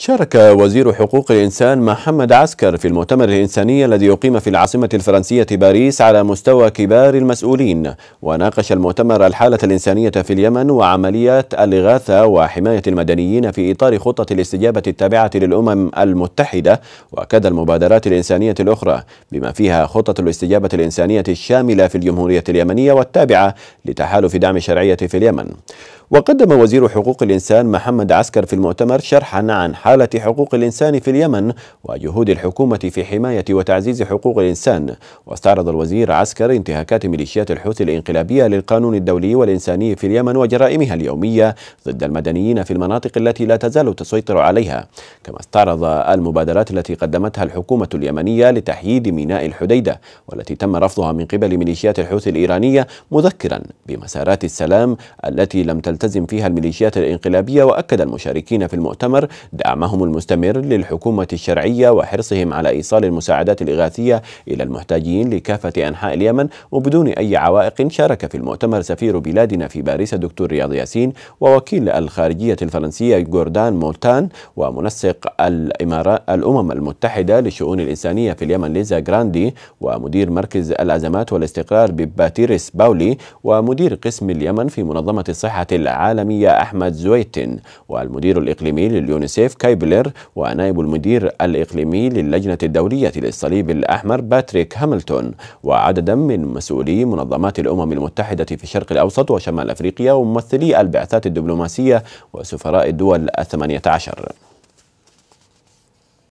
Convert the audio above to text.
شارك وزير حقوق الإنسان محمد عسكر في المؤتمر الإنساني الذي أقيم في العاصمة الفرنسية باريس على مستوى كبار المسؤولين وناقش المؤتمر الحالة الإنسانية في اليمن وعمليات الإغاثة وحماية المدنيين في إطار خطة الاستجابة التابعة للأمم المتحدة وكذا المبادرات الإنسانية الأخرى بما فيها خطة الاستجابة الإنسانية الشاملة في الجمهورية اليمنية والتابعة لتحالف دعم الشرعية في اليمن وقدم وزير حقوق الإنسان محمد عسكر في المؤتمر شرحا عن حالة حقوق الإنسان في اليمن وجهود الحكومة في حماية وتعزيز حقوق الإنسان واستعرض الوزير عسكر انتهاكات ميليشيات الحوثي الانقلابية للقانون الدولي والإنساني في اليمن وجرائمها اليومية ضد المدنيين في المناطق التي لا تزال تسيطر عليها كما استعرض المبادرات التي قدمتها الحكومة اليمنية لتحييد ميناء الحديدة والتي تم رفضها من قبل ميليشيات الحوثي الإيرانية مذكرا بمسارات السلام التي لم تلتزم فيها الميليشيات الانقلابية وأكد المشاركين في المؤتمر دعم دعمهم المستمر للحكومة الشرعية وحرصهم على إيصال المساعدات الإغاثية إلى المحتاجين لكافة أنحاء اليمن وبدون أي عوائق شارك في المؤتمر سفير بلادنا في باريس الدكتور رياض ياسين ووكيل الخارجية الفرنسية جوردان مولتان ومنسق الإمارات الأمم المتحدة للشؤون الإنسانية في اليمن ليزا جراندي ومدير مركز الأزمات والاستقرار بباتيريس باولي ومدير قسم اليمن في منظمة الصحة العالمية أحمد زويتن والمدير الإقليمي لليونيسيف كايبلر ونائب المدير الإقليمي للجنة الدولية للصليب الأحمر باتريك هاملتون وعددا من مسؤولي منظمات الأمم المتحدة في الشرق الأوسط وشمال أفريقيا وممثلي البعثات الدبلوماسية وسفراء الدول الثمانية عشر